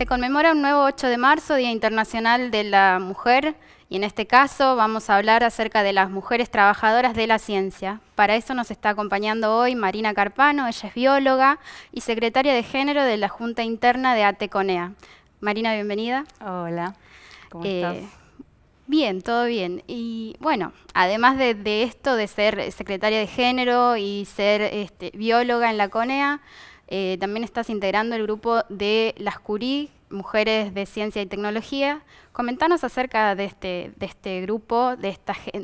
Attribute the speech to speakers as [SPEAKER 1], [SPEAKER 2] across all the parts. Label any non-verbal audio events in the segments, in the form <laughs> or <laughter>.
[SPEAKER 1] Se conmemora un nuevo 8 de marzo, Día Internacional de la Mujer, y en este caso vamos a hablar acerca de las mujeres trabajadoras de la ciencia. Para eso nos está acompañando hoy Marina Carpano, ella es bióloga y secretaria de género de la Junta Interna de ATECONEA. Marina, bienvenida. Hola, ¿cómo eh, estás? Bien, todo bien. Y bueno, además de, esto de ser secretaria de género y ser este, bióloga en la CONEA, eh, también estás integrando el grupo de las CURI, Mujeres de Ciencia y Tecnología. Comentanos acerca de este, este grupo, de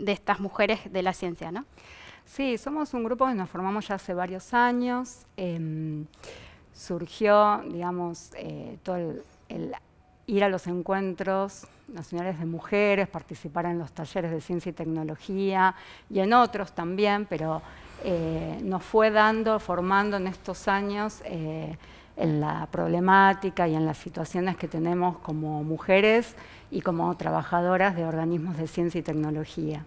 [SPEAKER 1] estas, mujeres de la ciencia, ¿no? Sí, somos un grupo que nos formamos ya hace
[SPEAKER 2] varios años. Em, surgió, digamos, eh, todo el, ir a los encuentros nacionales de mujeres, participar en los talleres de ciencia y tecnología y en otros también, pero eh, nos fue dando, formando en estos años eh, en la problemática y en las situaciones que tenemos como mujeres y como trabajadoras de organismos de ciencia y tecnología.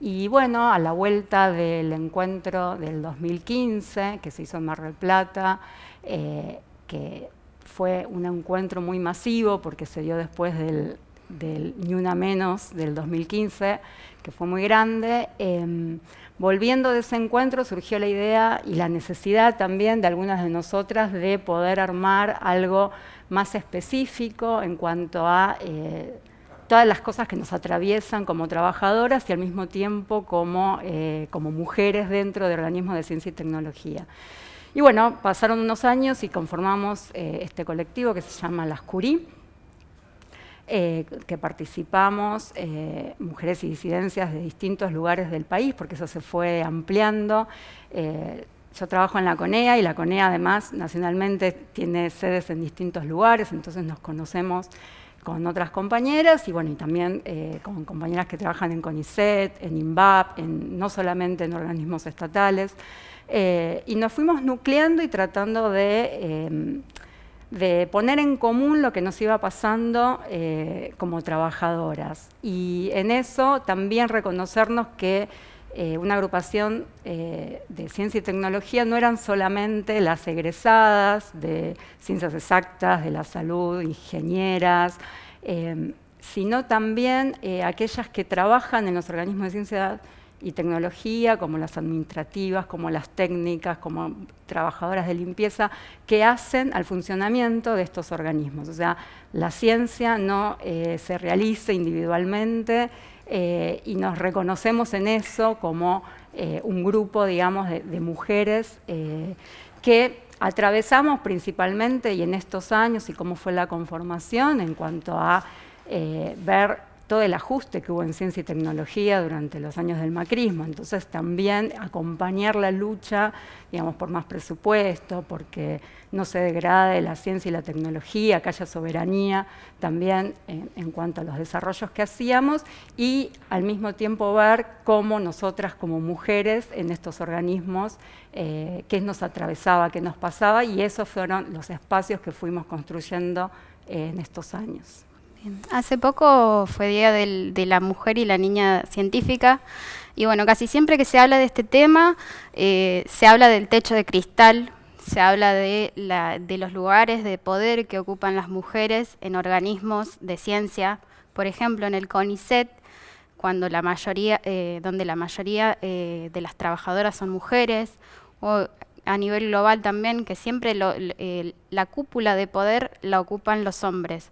[SPEAKER 2] Y bueno, a la vuelta del encuentro del 2015, que se hizo en Mar del Plata, eh, que fue un encuentro muy masivo porque se dio después del, del Ni Una Menos del 2015, que fue muy grande. Em, volviendo de ese encuentro surgió la idea y la necesidad también de algunas de nosotras de poder armar algo más específico en cuanto a eh, todas las cosas que nos atraviesan como trabajadoras y al mismo tiempo eh, como, mujeres dentro de organismos de ciencia y tecnología. Y bueno, pasaron unos años y conformamos eh, este colectivo que se llama Las Curie, eh, que participamos, eh, mujeres y disidencias de distintos lugares del país, porque eso se fue ampliando. Eh, yo trabajo en la CONEA y la CONEA además nacionalmente tiene sedes en distintos lugares, entonces nos conocemos con otras compañeras y bueno, y también con compañeras que trabajan en CONICET, en INVAP, no solamente en organismos estatales. y nos fuimos nucleando y tratando de de poner en común lo que nos iba pasando eh, como trabajadoras. Y en eso también reconocernos que eh, una agrupación eh, de ciencia y tecnología no eran solamente las egresadas de ciencias exactas, de la salud, ingenieras, sino también aquellas que trabajan en los organismos de ciencia y tecnología, como las administrativas, como las técnicas, como trabajadoras de limpieza, que hacen al funcionamiento de estos organismos. O sea, la ciencia no eh, se realiza individualmente eh, y nos reconocemos en eso como eh, un grupo, digamos, de, de mujeres que atravesamos principalmente y en estos años y cómo fue la conformación en cuanto a ver todo el ajuste que hubo en ciencia y tecnología durante los años del macrismo. Entonces también acompañar la lucha, digamos, por más presupuesto, porque no se degrade la ciencia y la tecnología, que haya soberanía también en, cuanto a los desarrollos que hacíamos y al mismo tiempo ver cómo nosotras como mujeres en estos organismos, eh, qué nos atravesaba, qué nos pasaba y esos fueron los espacios que fuimos construyendo en estos años.
[SPEAKER 1] Hace poco fue Día de la Mujer y la Niña Científica y bueno, casi siempre que se habla de este tema, eh, se habla del techo de cristal, se habla de, los lugares de poder que ocupan las mujeres en organismos de ciencia, por ejemplo en el CONICET, cuando la mayoría, eh, donde la mayoría eh, de las trabajadoras son mujeres, o a nivel global también, que siempre la cúpula de poder la ocupan los hombres.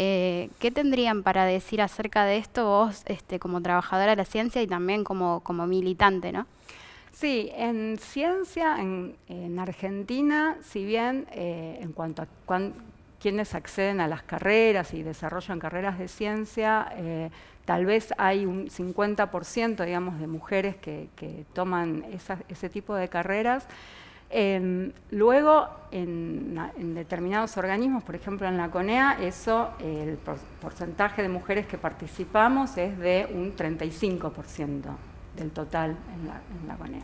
[SPEAKER 1] Eh, ¿Qué tendrían para decir acerca de esto vos este, como trabajadora de la ciencia y también como, militante? Sí, en ciencia, en,
[SPEAKER 2] Argentina, si bien eh, en cuanto a quienes acceden a las carreras y desarrollan carreras de ciencia, eh, tal vez hay un 50% de mujeres que, toman ese tipo de carreras, luego, en, determinados organismos, por ejemplo en la CONEA, eso, el porcentaje de mujeres que participamos es de un 35% del total en la, CONEA.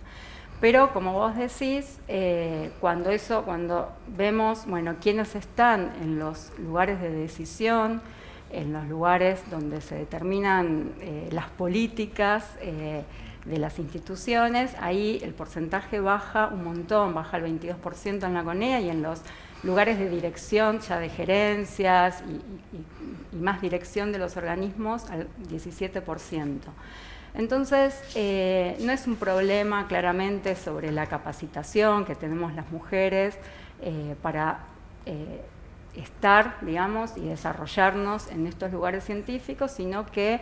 [SPEAKER 2] Pero como vos decís, eh, cuando eso, cuando vemos, bueno, quiénes están en los lugares de decisión, en los lugares donde se determinan eh, las políticas, eh, de las instituciones, ahí el porcentaje baja un montón, baja el 22% en la CONEA y en los lugares de dirección, ya de gerencias y, más dirección de los organismos al 17%. Entonces, eh, no es un problema claramente sobre la capacitación que tenemos las mujeres eh, para eh, estar, digamos, y desarrollarnos en estos lugares científicos, sino que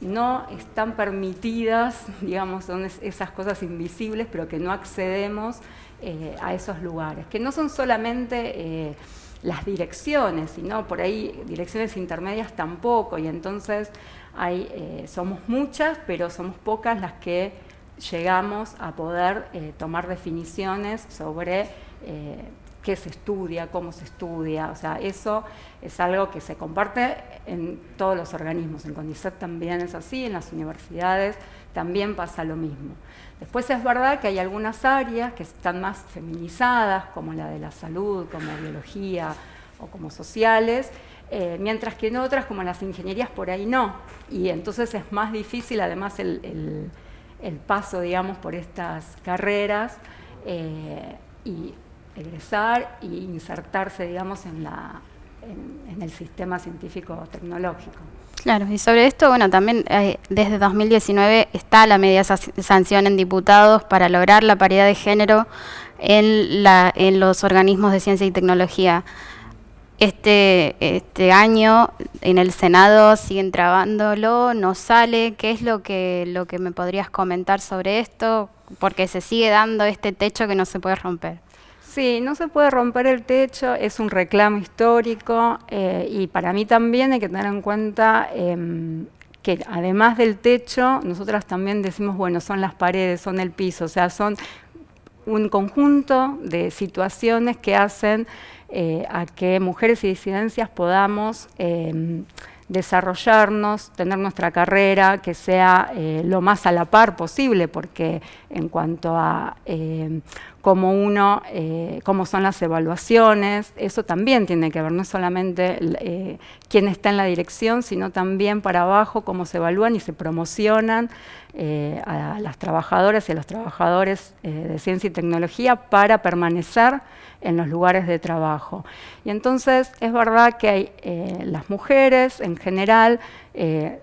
[SPEAKER 2] no están permitidas, <laughs> digamos, son esas cosas invisibles, pero que no accedemos eh, a esos lugares, que no son solamente eh, las direcciones, sino por ahí direcciones intermedias tampoco, y entonces hay, eh, somos muchas, pero somos pocas las que llegamos a poder tomar definiciones sobre qué se estudia, cómo se estudia. O sea, eso es algo que se comparte en todos los organismos. En CONICET también es así, en las universidades también pasa lo mismo. Después es verdad que hay algunas áreas que están más feminizadas, como la de la salud, como biología o como sociales, eh, mientras que en otras, como las ingenierías, por ahí no. Y entonces es más difícil además el, paso, digamos, por estas carreras. Eh, y egresar e insertarse, digamos, en, la, en, el sistema científico-tecnológico.
[SPEAKER 1] Claro, y sobre esto, bueno, también eh, desde 2019 está la media sanción en diputados para lograr la paridad de género en, en los organismos de ciencia y tecnología. Este, este año en el Senado siguen trabándolo, no sale. ¿Qué es lo que, lo que me podrías comentar sobre esto? Porque se sigue dando este techo que no se puede romper.
[SPEAKER 2] Sí, no se puede romper el techo, es un reclamo histórico eh, y para mí también hay que tener en cuenta em, que además del techo, nosotras también decimos, bueno, son las paredes, son el piso, o sea, son un conjunto de situaciones que hacen eh, a que mujeres y disidencias podamos em, desarrollarnos, tener nuestra carrera, que sea eh, lo más a la par posible, porque en cuanto a em, eh, cómo uno, son las evaluaciones, eso también tiene que ver, no solamente eh, quién está en la dirección, sino también para abajo cómo se evalúan y se promocionan eh, a las trabajadoras y a los trabajadores de ciencia y tecnología para permanecer en los lugares de trabajo. Y entonces es verdad que hay, las mujeres en general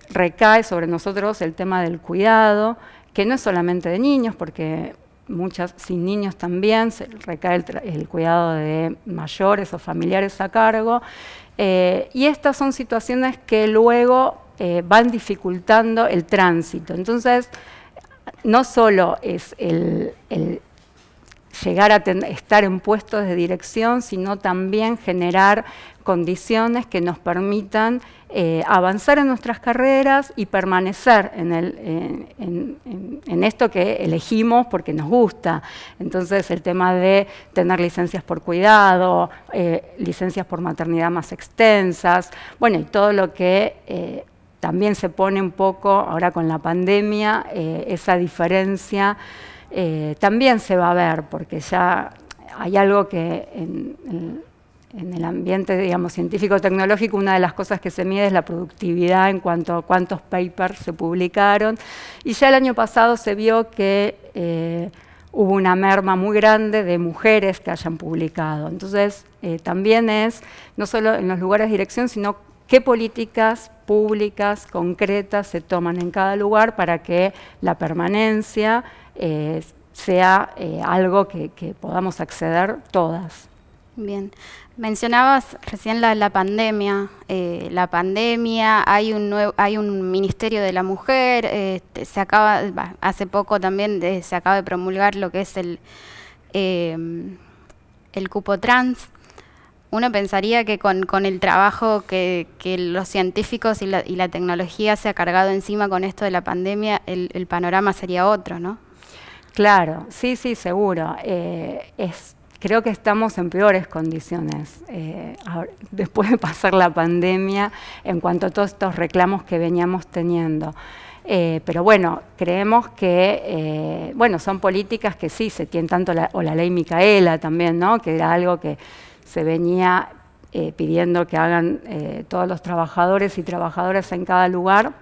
[SPEAKER 2] recae sobre nosotros el tema del cuidado, que no es solamente de niños, porque muchas sin niños también, se recae el, cuidado de mayores o familiares a cargo. Eh, y estas son situaciones que luego eh, van dificultando el tránsito. Entonces, no solo es el llegar a estar en puestos de dirección, sino también generar condiciones que nos permitan eh, avanzar en nuestras carreras y permanecer en, esto que elegimos porque nos gusta. Entonces el tema de tener licencias por cuidado, eh, licencias por maternidad más extensas, bueno, y todo lo que eh, también se pone un poco ahora con la pandemia, esa diferencia también se va a ver porque ya hay algo que en el ambiente, digamos, científico-tecnológico, una de las cosas que se mide es la productividad en cuanto a cuántos papers se publicaron. Y ya el año pasado se vio que eh, hubo una merma muy grande de mujeres que hayan publicado. Entonces, eh, también es, no solo en los lugares de dirección, sino qué políticas públicas, concretas, se toman en cada lugar para que la permanencia eh, sea algo que, que podamos acceder todas.
[SPEAKER 1] Bien. Mencionabas recién la, pandemia. Eh, la pandemia, hay un, nuevo, hay un Ministerio de la Mujer, este, se acaba, hace poco también eh, se acaba de promulgar lo que es el, em, el cupo trans. Uno pensaría que con, el trabajo que, los científicos y la, y la, tecnología se ha cargado encima con esto de la pandemia, el, el panorama sería otro, ¿no? Claro, sí, sí, seguro.
[SPEAKER 2] Eh, es creo que estamos en peores condiciones eh, <laughs> después de pasar la pandemia en cuanto a todos estos reclamos que veníamos teniendo. Eh, pero bueno, creemos que, eh, bueno, son políticas que sí se tienen tanto, o la ley Micaela también, ¿no? Que era algo que se venía pidiendo que hagan todos los trabajadores y trabajadoras en cada lugar.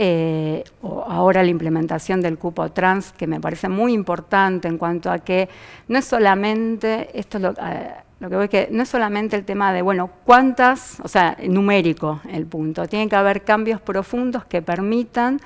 [SPEAKER 2] Eh, ahora la implementación del cupo trans, que me parece muy importante en cuanto a que no es solamente, esto lo, eh, lo, que voy que no es solamente el tema de, bueno, cuántas, o sea, numérico el punto, tiene que haber cambios profundos que permitan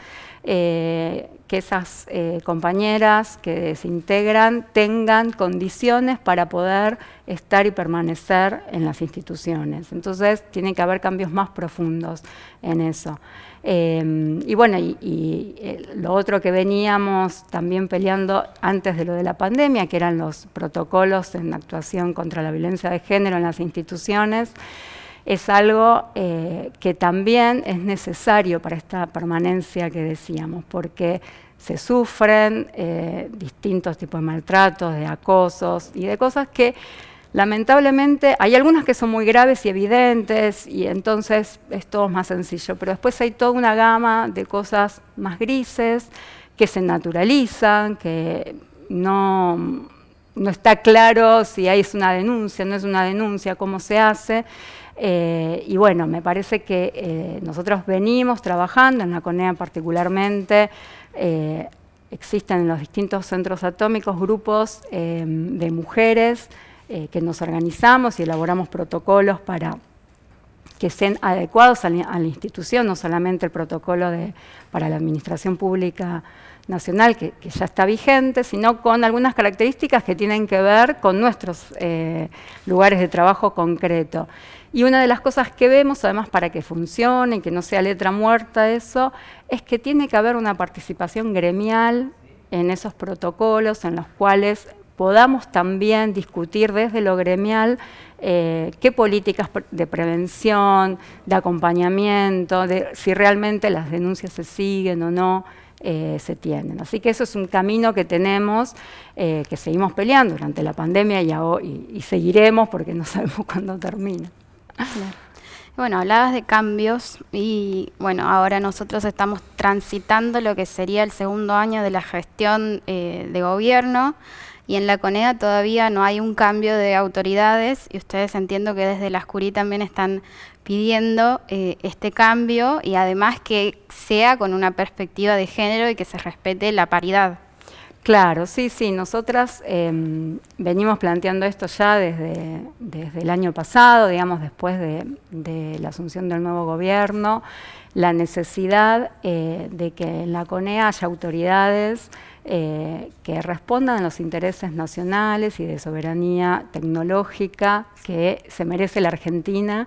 [SPEAKER 2] eh, que esas compañeras que se integran tengan condiciones para poder estar y permanecer en las instituciones. Entonces, tiene que haber cambios más profundos en eso. Em, y bueno, y, eh, lo otro que veníamos también peleando antes de lo de la pandemia, que eran los protocolos en actuación contra la violencia de género en las instituciones, es algo eh, que también es necesario para esta permanencia que decíamos, porque se sufren eh, distintos tipos de maltratos, de acosos y de cosas que Lamentablemente hay algunas que son muy graves y evidentes y entonces es todo más sencillo, pero después hay toda una gama de cosas más grises que se naturalizan, que no, está claro si hay es una denuncia, no es una denuncia, cómo se hace. Eh, y bueno, me parece que eh, nosotros venimos trabajando, en la CONEA particularmente, eh, existen en los distintos centros atómicos grupos de mujeres eh, que nos organizamos y elaboramos protocolos para que sean adecuados a la, institución, no solamente el protocolo para la Administración Pública Nacional, que, ya está vigente, sino con algunas características que tienen que ver con nuestros eh, lugares de trabajo concreto. Y una de las cosas que vemos, además, para que funcione, que no sea letra muerta eso, es que tiene que haber una participación gremial en esos protocolos en los cuales podamos también discutir desde lo gremial eh, qué políticas de prevención, de acompañamiento, de si realmente las denuncias se siguen o no. Eh, se tienen. Así que eso es un camino que tenemos, eh, que seguimos peleando durante la pandemia y, seguiremos porque no <laughs> sabemos cuándo termina.
[SPEAKER 1] Bueno, hablabas de cambios y bueno, ahora nosotros estamos transitando lo que sería el segundo año de la gestión de gobierno y en la CONEA todavía no hay un cambio de autoridades y ustedes entiendo que desde la Ascuri también están pidiendo eh, este cambio y además que sea con una perspectiva de género y que se respete la paridad. Claro, sí, sí,
[SPEAKER 2] nosotras em, venimos planteando esto ya desde, desde, el año pasado, digamos, después de, la asunción del nuevo gobierno, la necesidad eh, de que en la CONEA haya autoridades eh, que respondan a los intereses nacionales y de soberanía tecnológica que se merece la Argentina.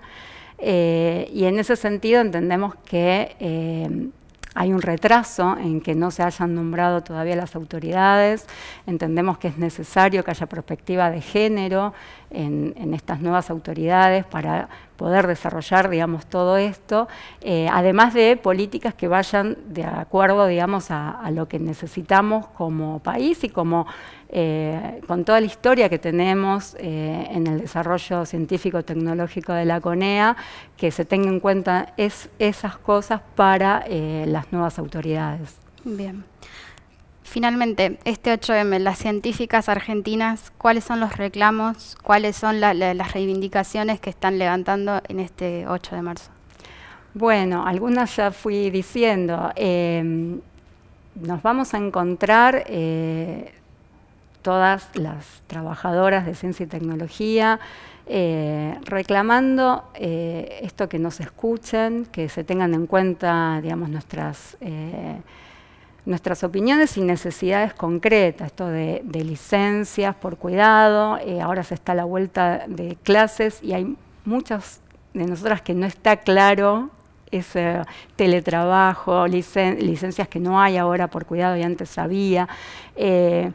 [SPEAKER 2] Eh, y en ese sentido entendemos que eh, hay un retraso en que no se hayan nombrado todavía las autoridades, entendemos que es necesario que haya perspectiva de género en estas nuevas autoridades para poder desarrollar, digamos, todo esto, eh, además de políticas que vayan de acuerdo, digamos, a, lo que necesitamos como país y como eh, con toda la historia que tenemos eh, en el desarrollo científico-tecnológico de la CONEA, que se tengan en cuenta es, esas cosas para las nuevas autoridades.
[SPEAKER 1] Bien. Finalmente, este 8M, las científicas argentinas, ¿cuáles son los reclamos, cuáles son las reivindicaciones que están levantando en este 8 de marzo? Bueno, algunas ya fui diciendo.
[SPEAKER 2] Eh, nos vamos a encontrar eh, todas las trabajadoras de ciencia y tecnología eh, reclamando esto que nos escuchen, que se tengan en cuenta, digamos, nuestras nuestras opiniones y necesidades concretas, esto de, licencias por cuidado, eh, ahora se está a la vuelta de clases y hay muchas de nosotras que no está claro ese teletrabajo, licencias que no hay ahora por cuidado y antes había. Eh,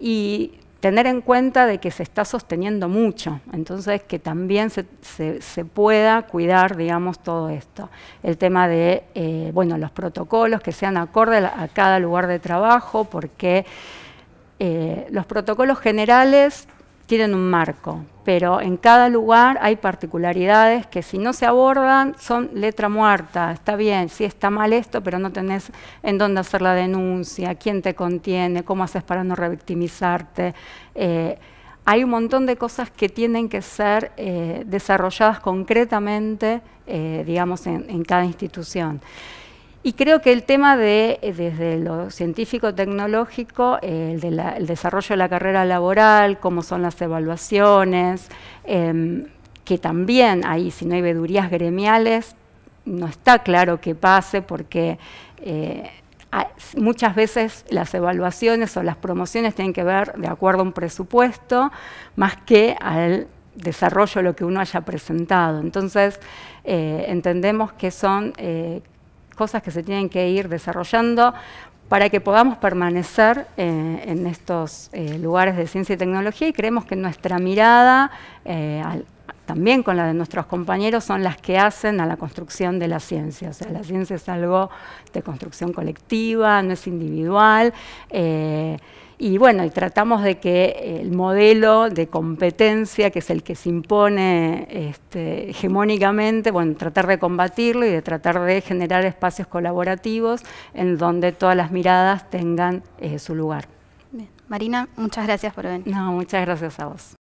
[SPEAKER 2] y tener en cuenta de que se está sosteniendo mucho, entonces que también se, pueda cuidar, digamos, todo esto. El tema de, eh, bueno, los protocolos que sean acorde a cada lugar de trabajo, porque eh, los protocolos generales tienen un marco, pero en cada lugar hay particularidades que si no se abordan son letra muerta, está bien, sí está mal esto, pero no tenés en dónde hacer la denuncia, quién te contiene, cómo haces para no revictimizarte. Eh, hay un montón de cosas que tienen que ser eh, desarrolladas concretamente, eh, digamos, en cada institución. Y creo que el tema de, eh, desde lo científico-tecnológico, eh, el, desarrollo de la carrera laboral, cómo son las evaluaciones, em, que también ahí, si no hay vedurías gremiales, no está claro qué pase porque eh, muchas veces las evaluaciones o las promociones tienen que ver de acuerdo a un presupuesto más que al desarrollo de lo que uno haya presentado. Entonces, entendemos que son cosas que se tienen que ir desarrollando para que podamos permanecer eh, en estos eh, lugares de ciencia y tecnología y creemos que nuestra mirada eh, al, también con la de nuestros compañeros, son las que hacen a la construcción de la ciencia. O sea, la ciencia es algo de construcción colectiva, no es individual. Eh, y bueno, y tratamos de que el modelo de competencia, que es el que se impone este, hegemónicamente, bueno, tratar de combatirlo y de tratar de generar espacios colaborativos en donde todas las miradas tengan eh, su lugar. Marina, muchas gracias por venir.
[SPEAKER 1] No, muchas gracias a vos.